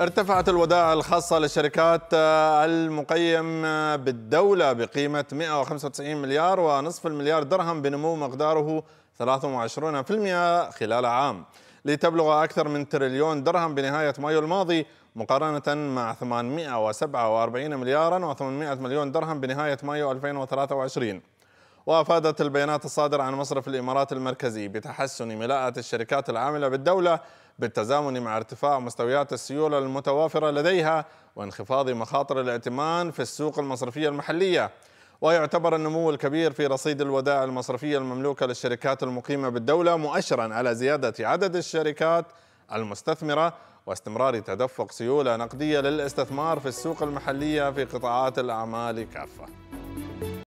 ارتفعت الودائع الخاصة للشركات آه، المقيم آه، بالدولة بقيمة 195 مليار ونصف المليار درهم بنمو مقداره 23% خلال عام لتبلغ أكثر من تريليون درهم بنهاية مايو الماضي مقارنة مع 847 مليارا و800 مليون درهم بنهاية مايو 2023 وأفادت البيانات الصادرة عن مصرف الإمارات المركزي بتحسن ملاءة الشركات العاملة بالدولة بالتزامن مع ارتفاع مستويات السيولة المتوافرة لديها وانخفاض مخاطر الائتمان في السوق المصرفية المحلية ويعتبر النمو الكبير في رصيد الودائع المصرفية المملوكة للشركات المقيمة بالدولة مؤشرا على زيادة عدد الشركات المستثمرة واستمرار تدفق سيولة نقدية للاستثمار في السوق المحلية في قطاعات الأعمال كافة